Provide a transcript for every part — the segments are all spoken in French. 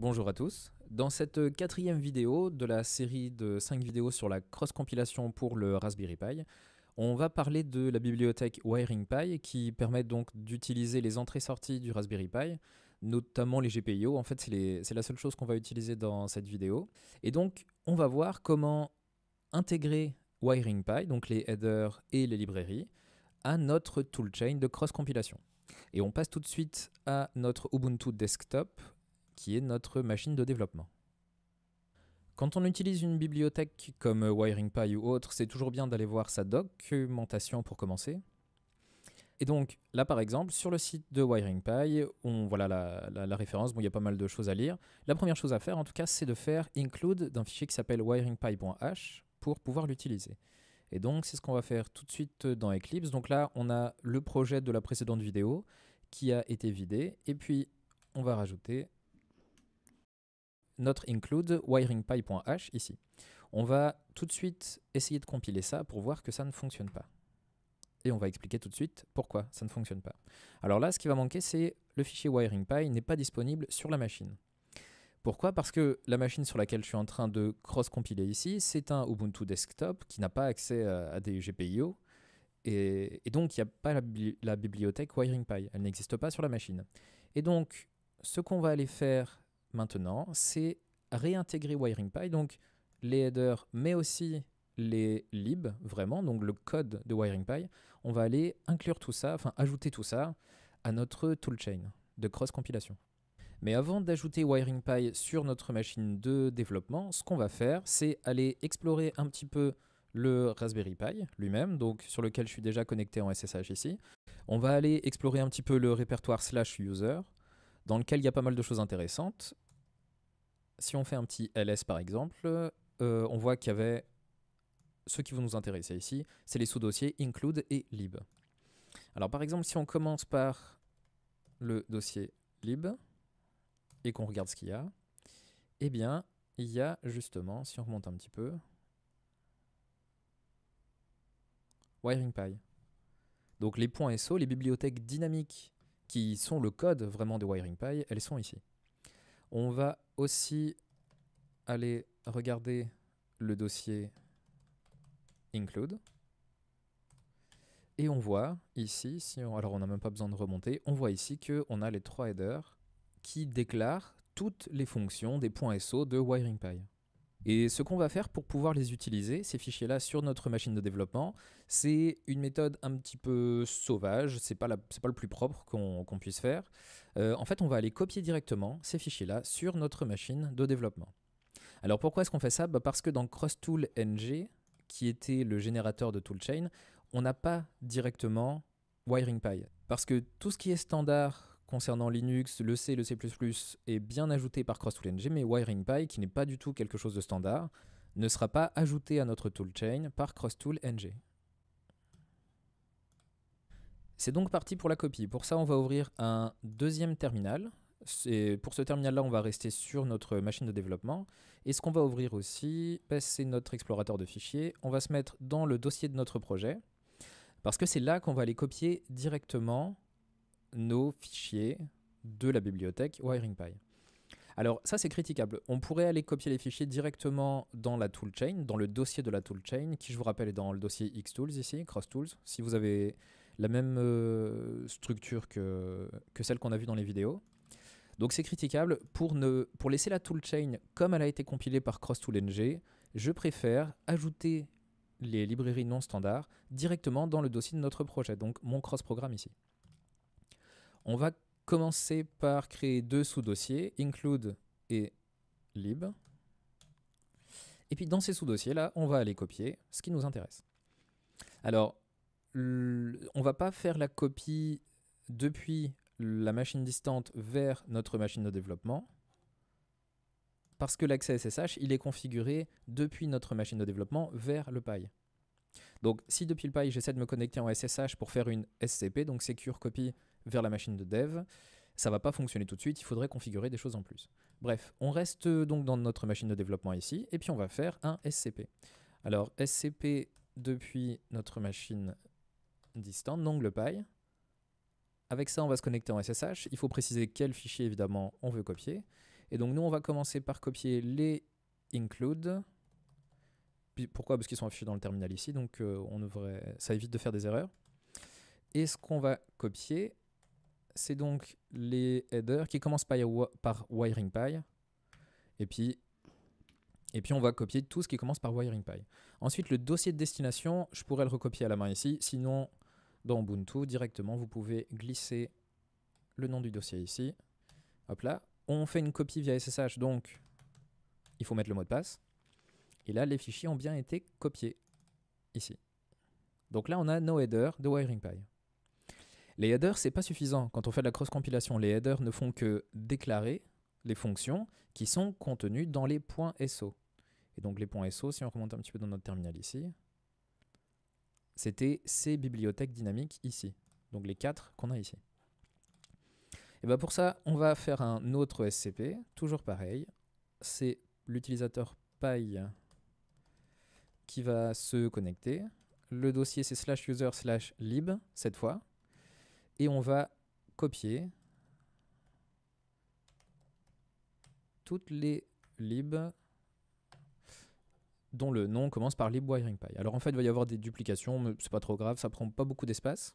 Bonjour à tous. Dans cette quatrième vidéo de la série de cinq vidéos sur la cross-compilation pour le Raspberry Pi, on va parler de la bibliothèque Pi qui permet donc d'utiliser les entrées-sorties du Raspberry Pi, notamment les GPIO. En fait, c'est la seule chose qu'on va utiliser dans cette vidéo. Et donc, on va voir comment intégrer Pi, donc les headers et les librairies, à notre toolchain de cross-compilation. Et on passe tout de suite à notre Ubuntu Desktop qui est notre machine de développement. Quand on utilise une bibliothèque comme WiringPy ou autre, c'est toujours bien d'aller voir sa documentation pour commencer. Et donc là par exemple, sur le site de WiringPy, on voilà la, référence, bon il y a pas mal de choses à lire. La première chose à faire en tout cas, c'est de faire include d'un fichier qui s'appelle wiringpy.h pour pouvoir l'utiliser. Et donc c'est ce qu'on va faire tout de suite dans Eclipse. Donc là, on a le projet de la précédente vidéo qui a été vidé et puis on va rajouter notre include wiringpy.h ici. On va tout de suite essayer de compiler ça pour voir que ça ne fonctionne pas. Et on va expliquer tout de suite pourquoi ça ne fonctionne pas. Alors là, ce qui va manquer, c'est le fichier wiringpy n'est pas disponible sur la machine. Pourquoi Parce que la machine sur laquelle je suis en train de cross-compiler ici, c'est un Ubuntu Desktop qui n'a pas accès à, des GPIO. Et, donc, il n'y a pas la, la bibliothèque WiringPy. Elle n'existe pas sur la machine. Et donc, ce qu'on va aller faire maintenant, c'est réintégrer WiringPy, donc les headers, mais aussi les libs, vraiment, donc le code de WiringPy. On va aller inclure tout ça, enfin ajouter tout ça à notre toolchain de cross-compilation. Mais avant d'ajouter WiringPy sur notre machine de développement, ce qu'on va faire, c'est aller explorer un petit peu le Raspberry Pi lui-même, donc sur lequel je suis déjà connecté en SSH ici. On va aller explorer un petit peu le répertoire slash user, dans lequel il y a pas mal de choses intéressantes. Si on fait un petit ls par exemple, euh, on voit qu'il y avait ceux qui vont nous intéresser ici, c'est les sous-dossiers include et lib. Alors par exemple, si on commence par le dossier lib et qu'on regarde ce qu'il y a, eh bien, il y a justement, si on remonte un petit peu, WiringPy. Donc les points SO, les bibliothèques dynamiques qui sont le code vraiment de WiringPy, elles sont ici. On va aussi aller regarder le dossier include. Et on voit ici, si on, alors on n'a même pas besoin de remonter, on voit ici qu'on a les trois headers qui déclarent toutes les fonctions des points SO de WiringPy. Et ce qu'on va faire pour pouvoir les utiliser, ces fichiers-là, sur notre machine de développement, c'est une méthode un petit peu sauvage, c'est pas, pas le plus propre qu'on puisse faire. Euh, en fait, on va aller copier directement ces fichiers-là sur notre machine de développement. Alors pourquoi est-ce qu'on fait ça bah, Parce que dans CrossTool NG, qui était le générateur de toolchain, on n'a pas directement WiringPy. Parce que tout ce qui est standard concernant Linux, le C, le C++ est bien ajouté par NG, mais WiringPy, qui n'est pas du tout quelque chose de standard, ne sera pas ajouté à notre toolchain par NG. C'est donc parti pour la copie. Pour ça, on va ouvrir un deuxième terminal. pour ce terminal-là, on va rester sur notre machine de développement. Et ce qu'on va ouvrir aussi, bah, c'est notre explorateur de fichiers. On va se mettre dans le dossier de notre projet, parce que c'est là qu'on va aller copier directement nos fichiers de la bibliothèque WiringPy. Alors ça c'est critiquable. On pourrait aller copier les fichiers directement dans la toolchain, dans le dossier de la toolchain, qui je vous rappelle est dans le dossier Xtools ici, CrossTools. Si vous avez la même euh, structure que, que celle qu'on a vue dans les vidéos. Donc c'est critiquable. Pour, ne, pour laisser la toolchain comme elle a été compilée par CrossToolNG, je préfère ajouter les librairies non standards directement dans le dossier de notre projet, donc mon cross-programme ici. On va commencer par créer deux sous-dossiers, include et lib. Et puis dans ces sous-dossiers-là, on va aller copier ce qui nous intéresse. Alors, on va pas faire la copie depuis la machine distante vers notre machine de développement, parce que l'accès SSH, il est configuré depuis notre machine de développement vers le PI. Donc si depuis le PI, j'essaie de me connecter en SSH pour faire une SCP, donc Secure Copy vers la machine de dev. Ça va pas fonctionner tout de suite, il faudrait configurer des choses en plus. Bref, on reste euh, donc dans notre machine de développement ici, et puis on va faire un SCP. Alors SCP depuis notre machine distante, le paille. Avec ça, on va se connecter en SSH. Il faut préciser quel fichier, évidemment, on veut copier. Et donc, nous, on va commencer par copier les include. pourquoi Parce qu'ils sont affichés dans le terminal ici, donc euh, on devrait... ça évite de faire des erreurs. Et ce qu'on va copier, c'est donc les headers qui commencent par, par WiringPy. Et puis, et puis on va copier tout ce qui commence par WiringPy. Ensuite, le dossier de destination, je pourrais le recopier à la main ici. Sinon, dans Ubuntu, directement, vous pouvez glisser le nom du dossier ici. Hop là. On fait une copie via SSH, donc il faut mettre le mot de passe. Et là, les fichiers ont bien été copiés ici. Donc là, on a nos headers de WiringPy. Les headers, c'est pas suffisant. Quand on fait de la cross-compilation, les headers ne font que déclarer les fonctions qui sont contenues dans les points SO. Et donc les points SO, si on remonte un petit peu dans notre terminal ici, c'était ces bibliothèques dynamiques ici. Donc les quatre qu'on a ici. Et bien pour ça, on va faire un autre SCP, toujours pareil. C'est l'utilisateur paille qui va se connecter. Le dossier, c'est slash user slash lib, cette fois et on va copier toutes les libs dont le nom commence par libwiringpy. Alors en fait, il va y avoir des duplications, mais c'est pas trop grave, ça prend pas beaucoup d'espace.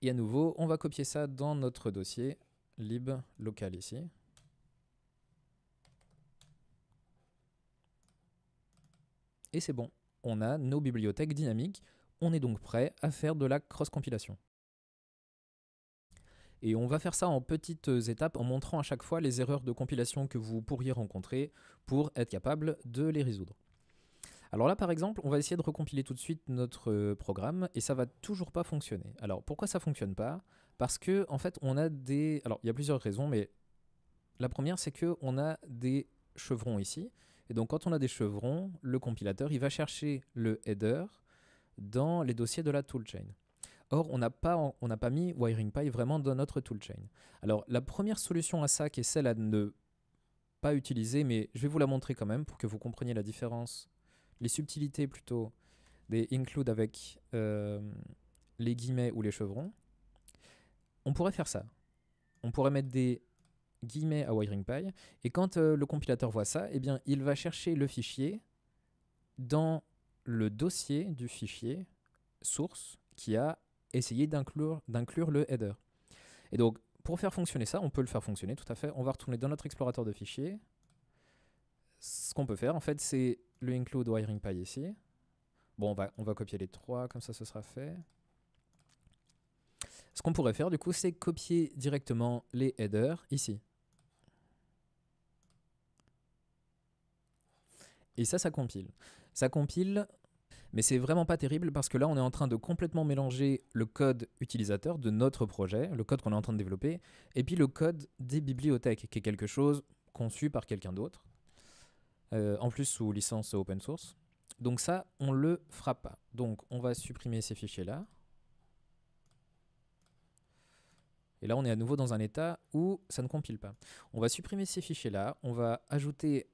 Et à nouveau, on va copier ça dans notre dossier lib local ici. Et c'est bon, on a nos bibliothèques dynamiques, on est donc prêt à faire de la cross-compilation. Et on va faire ça en petites euh, étapes en montrant à chaque fois les erreurs de compilation que vous pourriez rencontrer pour être capable de les résoudre. Alors là, par exemple, on va essayer de recompiler tout de suite notre euh, programme et ça va toujours pas fonctionner. Alors pourquoi ça fonctionne pas Parce que en fait, on a des. Alors il y a plusieurs raisons, mais la première, c'est que on a des chevrons ici. Et donc quand on a des chevrons, le compilateur, il va chercher le header dans les dossiers de la toolchain. Or, on n'a pas, pas mis WiringPy vraiment dans notre toolchain. Alors, la première solution à ça, qui est celle à ne pas utiliser, mais je vais vous la montrer quand même pour que vous compreniez la différence, les subtilités plutôt des include avec euh, les guillemets ou les chevrons, on pourrait faire ça. On pourrait mettre des guillemets à WiringPy, et quand euh, le compilateur voit ça, eh bien, il va chercher le fichier dans le dossier du fichier source qui a essayer d'inclure d'inclure le header. Et donc, pour faire fonctionner ça, on peut le faire fonctionner tout à fait. On va retourner dans notre explorateur de fichiers. Ce qu'on peut faire, en fait, c'est le include wiring pie ici. Bon, on va, on va copier les trois, comme ça ce sera fait. Ce qu'on pourrait faire, du coup, c'est copier directement les headers ici. Et ça, ça compile. Ça compile mais c'est vraiment pas terrible parce que là, on est en train de complètement mélanger le code utilisateur de notre projet, le code qu'on est en train de développer, et puis le code des bibliothèques, qui est quelque chose conçu par quelqu'un d'autre, euh, en plus sous licence open source. Donc ça, on le fera pas. Donc on va supprimer ces fichiers-là. Et là, on est à nouveau dans un état où ça ne compile pas. On va supprimer ces fichiers-là, on va ajouter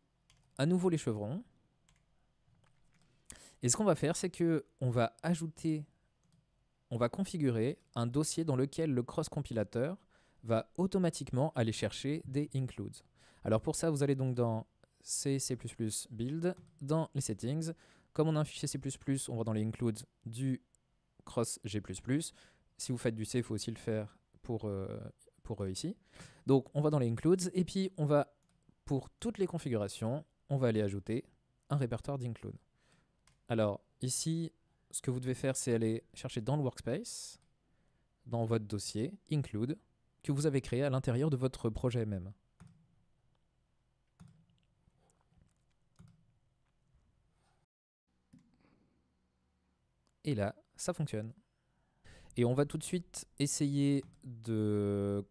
à nouveau les chevrons, et ce qu'on va faire, c'est que on va ajouter, on va configurer un dossier dans lequel le cross compilateur va automatiquement aller chercher des includes. Alors pour ça, vous allez donc dans C, C++ build, dans les settings. Comme on a un fichier C++, on va dans les includes du cross G++. Si vous faites du C, il faut aussi le faire pour, euh, pour eux ici. Donc on va dans les includes et puis on va, pour toutes les configurations, on va aller ajouter un répertoire d'Includes. Alors, ici, ce que vous devez faire, c'est aller chercher dans le workspace, dans votre dossier, include, que vous avez créé à l'intérieur de votre projet même. Et là, ça fonctionne. Et on va tout de suite essayer de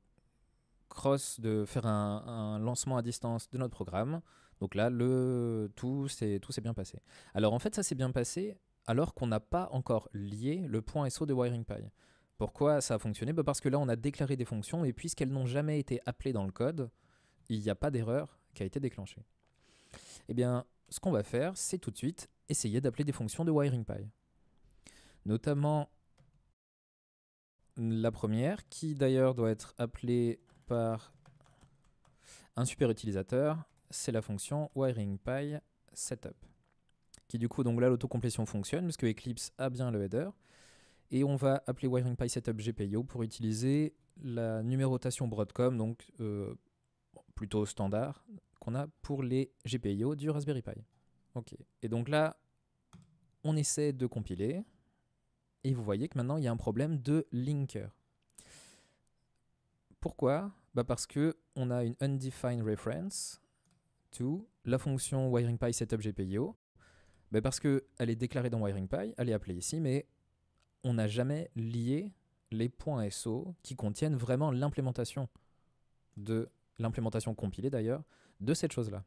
cross, de faire un, un lancement à distance de notre programme. Donc là, le, tout s'est bien passé. Alors en fait, ça s'est bien passé alors qu'on n'a pas encore lié le point SO de WiringPy. Pourquoi ça a fonctionné bah, Parce que là, on a déclaré des fonctions, et puisqu'elles n'ont jamais été appelées dans le code, il n'y a pas d'erreur qui a été déclenchée. Eh bien, ce qu'on va faire, c'est tout de suite essayer d'appeler des fonctions de WiringPy. Notamment la première, qui d'ailleurs doit être appelée par un super utilisateur, c'est la fonction wiringPySetup, setup. Qui du coup, donc là, l'autocomplétion fonctionne puisque Eclipse a bien le header. Et on va appeler wiringPySetupGPIO setup GPIO pour utiliser la numérotation Broadcom, donc euh, plutôt standard, qu'on a pour les GPIO du Raspberry Pi. Ok. Et donc là, on essaie de compiler. Et vous voyez que maintenant, il y a un problème de linker. Pourquoi bah, Parce que on a une undefined reference la fonction wiringpy setup ben Parce qu'elle est déclarée dans wiringpy, elle est appelée ici, mais on n'a jamais lié les points SO qui contiennent vraiment l'implémentation de l'implémentation compilée d'ailleurs de cette chose-là.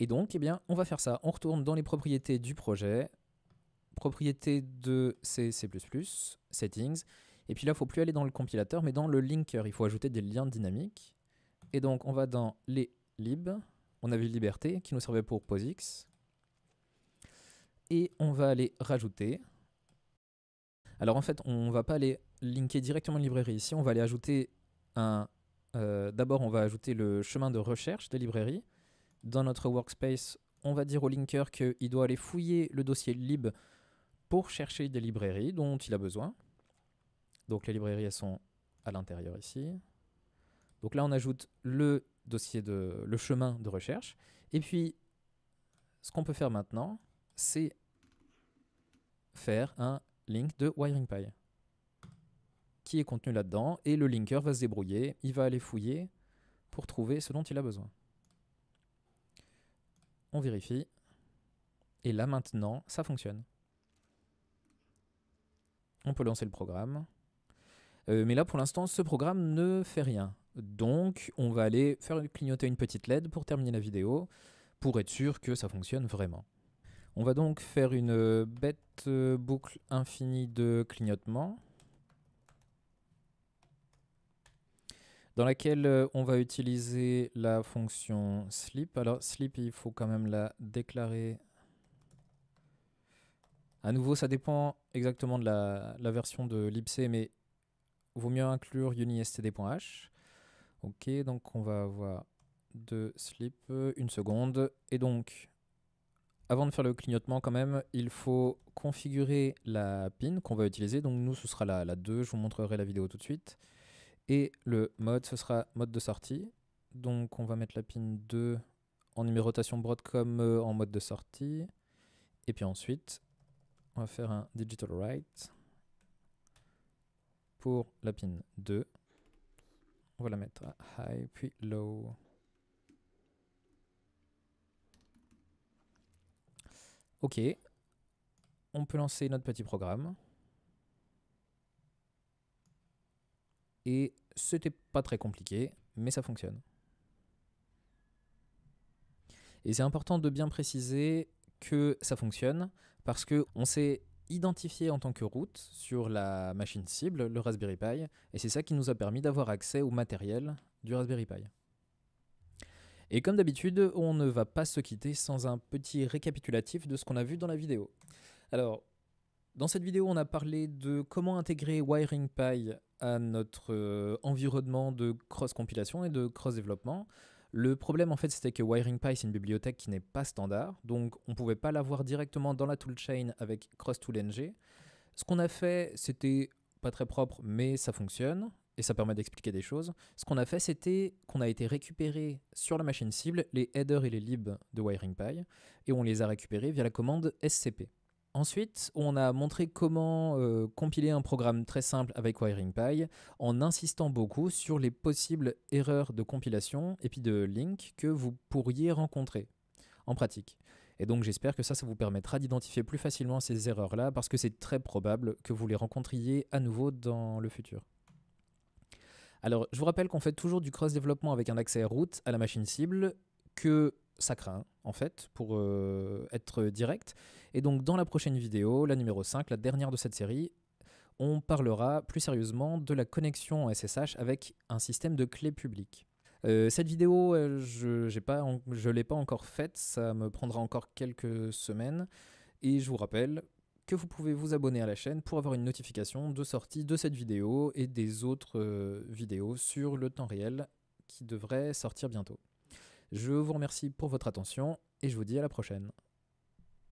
Et donc, eh bien, on va faire ça. On retourne dans les propriétés du projet, propriétés de C, C++, settings, et puis là, il faut plus aller dans le compilateur, mais dans le linker. Il faut ajouter des liens dynamiques. Et donc, on va dans les lib. On a vu liberté qui nous servait pour POSIX. Et on va aller rajouter. Alors en fait, on ne va pas aller linker directement une librairie ici. On va aller ajouter un. Euh, d'abord, on va ajouter le chemin de recherche des librairies. Dans notre workspace, on va dire au linker qu'il doit aller fouiller le dossier lib pour chercher des librairies dont il a besoin. Donc les librairies, elles sont à l'intérieur ici. Donc là, on ajoute le dossier de le chemin de recherche. Et puis, ce qu'on peut faire maintenant, c'est faire un link de WiringPy qui est contenu là-dedans, et le linker va se débrouiller, il va aller fouiller pour trouver ce dont il a besoin. On vérifie, et là maintenant, ça fonctionne. On peut lancer le programme, euh, mais là pour l'instant, ce programme ne fait rien. Donc, on va aller faire clignoter une petite LED pour terminer la vidéo, pour être sûr que ça fonctionne vraiment. On va donc faire une euh, bête euh, boucle infinie de clignotement, dans laquelle euh, on va utiliser la fonction sleep. Alors, sleep, il faut quand même la déclarer. À nouveau, ça dépend exactement de la, version de libc, mais vaut mieux inclure unistd.h. Ok, donc on va avoir deux slips, une seconde. Et donc, avant de faire le clignotement quand même, il faut configurer la pin qu'on va utiliser. Donc nous, ce sera la, 2, je vous montrerai la vidéo tout de suite. Et le mode, ce sera mode de sortie. Donc on va mettre la pin 2 en numérotation Broadcom euh, en mode de sortie. Et puis ensuite, on va faire un digital write pour la pin 2 on va la mettre à high puis low. Ok, on peut lancer notre petit programme. Et c'était pas très compliqué, mais ça fonctionne. Et c'est important de bien préciser que ça fonctionne parce que on sait identifié en tant que route sur la machine cible, le Raspberry Pi, et c'est ça qui nous a permis d'avoir accès au matériel du Raspberry Pi. Et comme d'habitude, on ne va pas se quitter sans un petit récapitulatif de ce qu'on a vu dans la vidéo. Alors, dans cette vidéo, on a parlé de comment intégrer Wiring Pi à notre euh, environnement de cross-compilation et de cross-développement. Le problème en fait c'était que WiringPy c'est une bibliothèque qui n'est pas standard, donc on ne pouvait pas l'avoir directement dans la toolchain avec CrossToolNG. Ce qu'on a fait c'était pas très propre mais ça fonctionne et ça permet d'expliquer des choses. Ce qu'on a fait c'était qu'on a été récupérer sur la machine cible les headers et les libs de WiringPy et on les a récupérés via la commande SCP. Ensuite, on a montré comment euh, compiler un programme très simple avec WiringPy en insistant beaucoup sur les possibles erreurs de compilation et puis de link que vous pourriez rencontrer en pratique. Et donc j'espère que ça, ça vous permettra d'identifier plus facilement ces erreurs-là parce que c'est très probable que vous les rencontriez à nouveau dans le futur. Alors, je vous rappelle qu'on fait toujours du cross-développement avec un accès route à la machine cible, que ça craint, en fait, pour euh, être direct. Et donc, dans la prochaine vidéo, la numéro 5, la dernière de cette série, on parlera plus sérieusement de la connexion SSH avec un système de clé publique. Euh, cette vidéo, euh, je ne l'ai pas encore faite, ça me prendra encore quelques semaines. Et je vous rappelle que vous pouvez vous abonner à la chaîne pour avoir une notification de sortie de cette vidéo et des autres vidéos sur le temps réel qui devrait sortir bientôt. Je vous remercie pour votre attention et je vous dis à la prochaine.